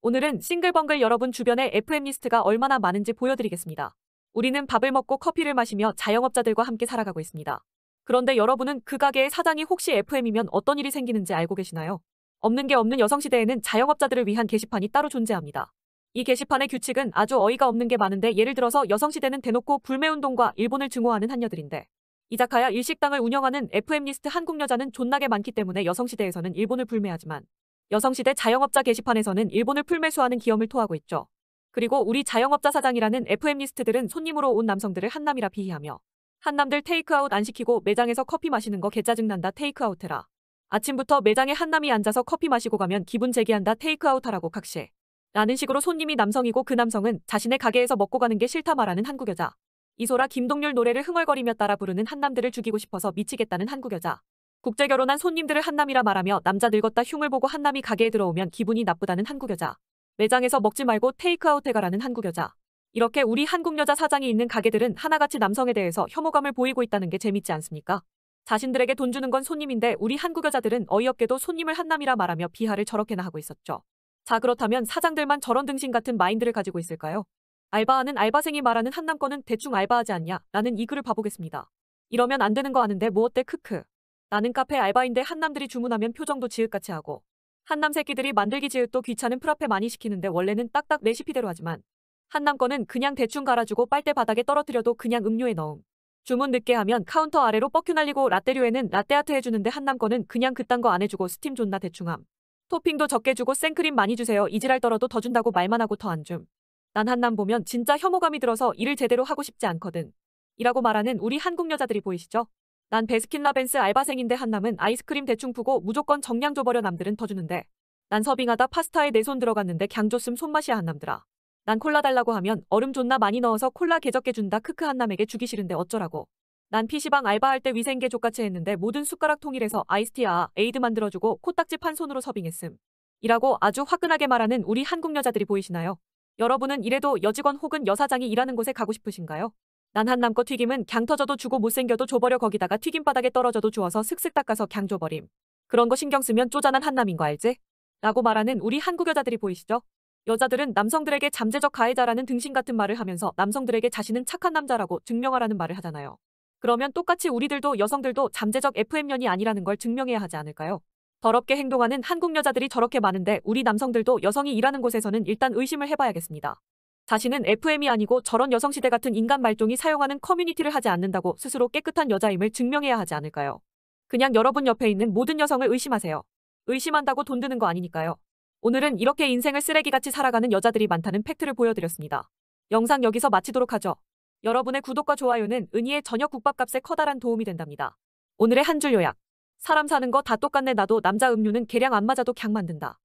오늘은 싱글벙글 여러분 주변에 FM 리스트가 얼마나 많은지 보여드리겠습니다. 우리는 밥을 먹고 커피를 마시며 자영업자들과 함께 살아가고 있습니다. 그런데 여러분은 그 가게의 사장이 혹시 FM이면 어떤 일이 생기는지 알고 계시나요? 없는 게 없는 여성시대에는 자영업자들을 위한 게시판이 따로 존재합니다. 이 게시판의 규칙은 아주 어이가 없는 게 많은데 예를 들어서 여성시대는 대놓고 불매운동과 일본을 증오하는 한녀들인데 이자카야 일식당을 운영하는 FM리스트 한국 여자는 존나게 많기 때문에 여성시대에서는 일본을 불매하지만 여성시대 자영업자 게시판에서는 일본을 풀매수하는 기염을 토하고 있죠. 그리고 우리 자영업자 사장이라는 FM리스트들은 손님으로 온 남성들을 한남이라 비희하며 한남들 테이크아웃 안 시키고 매장에서 커피 마시는 거 개짜증난다 테이크아웃 해라. 아침부터 매장에 한남이 앉아서 커피 마시고 가면 기분 제기한다 테이크아웃 하라고 각시. 라는 식으로 손님이 남성이고 그 남성은 자신의 가게에서 먹고 가는 게 싫다 말하는 한국 여자. 이소라 김동률 노래를 흥얼거리며 따라 부르는 한남들을 죽이고 싶어서 미치겠다는 한국 여자. 국제 결혼한 손님들을 한남이라 말하며 남자 늙었다 흉을 보고 한남이 가게에 들어오면 기분이 나쁘다는 한국 여자. 매장에서 먹지 말고 테이크아웃 해가라는 한국 여자. 이렇게 우리 한국 여자 사장이 있는 가게들은 하나같이 남성에 대해서 혐오감을 보이고 있다는 게 재밌지 않습니까? 자신들에게 돈 주는 건 손님인데 우리 한국 여자들은 어이없게도 손님을 한남이라 말하며 비하를 저렇게나 하고 있었죠. 자 그렇다면 사장들만 저런 등신 같은 마인드를 가지고 있을까요? 알바하는 알바생이 말하는 한남 권은 대충 알바하지 않냐 라는 이 글을 봐보겠습니다. 이러면 안 되는 거 아는데 뭐 어때 크크. 나는 카페 알바인데 한남들이 주문하면 표정도 지읒같이 하고 한남 새끼들이 만들기 지읒도 귀찮은 프라페 많이 시키는데 원래는 딱딱 레시피대로 하지만 한남 거는 그냥 대충 갈아주고 빨대 바닥에 떨어뜨려도 그냥 음료에 넣음. 주문 늦게 하면 카운터 아래로 뻑큐 날리고 라떼류에는 라떼아트 해주는데 한남 거는 그냥 그딴 거 안 해주고 스팀 존나 대충함. 토핑도 적게 주고 생크림 많이 주세요. 이지랄 떨어도 더 준다고 말만 하고 더 안 줌. 난 한남 보면 진짜 혐오감이 들어서 일을 제대로 하고 싶지 않거든. 이라고 말하는 우리 한국 여자들이 보이시죠? 난 베스킨라벤스 알바생인데 한남은 아이스크림 대충 푸고 무조건 정량 줘버려 남들은 터주는데. 난 서빙하다 파스타에 내 손 들어갔는데 강조슴 손맛이야 한남들아. 난 콜라 달라고 하면 얼음 존나 많이 넣어서 콜라 개적게 준다 크크 한남에게 주기 싫은데 어쩌라고. 난 PC방 알바할 때위생계 족같이 했는데 모든 숟가락 통일해서 아이스티아 에이드 만들어주고 코딱지 판 손으로 서빙했음. 이라고 아주 화끈하게 말하는 우리 한국 여자들이 보이시나요? 여러분은 이래도 여직원 혹은 여사장이 일하는 곳에 가고 싶으신가요? 난 한남 거 튀김은 강 터져도 주고 못생겨도 줘버려 거기다가 튀김바닥에 떨어져도 주워서 슥슥 닦아서 강 줘버림. 그런 거 신경 쓰면 쪼잔한 한남인 거 알지? 라고 말하는 우리 한국 여자들이 보이시죠? 여자들은 남성들에게 잠재적 가해자라는 등신 같은 말을 하면서 남성들에게 자신은 착한 남자라고 증명하라는 말을 하잖아요. 그러면 똑같이 우리들도 여성들도 잠재적 FM년이 아니라는 걸 증명해야 하지 않을까요? 더럽게 행동하는 한국 여자들이 저렇게 많은데 우리 남성들도 여성이 일하는 곳에서는 일단 의심을 해봐야겠습니다. 자신은 FM이 아니고 저런 여성시대 같은 인간 말종이 사용하는 커뮤니티를 하지 않는다고 스스로 깨끗한 여자임을 증명해야 하지 않을까요? 그냥 여러분 옆에 있는 모든 여성을 의심하세요. 의심한다고 돈 드는 거 아니니까요. 오늘은 이렇게 인생을 쓰레기같이 살아가는 여자들이 많다는 팩트를 보여드렸습니다. 영상 여기서 마치도록 하죠. 여러분의 구독과 좋아요는 은희의 저녁 국밥값에 커다란 도움이 된답니다. 오늘의 한 줄 요약. 사람 사는 거 다 똑같네 나도 남자 음료는 계량 안 맞아도 걍 만든다.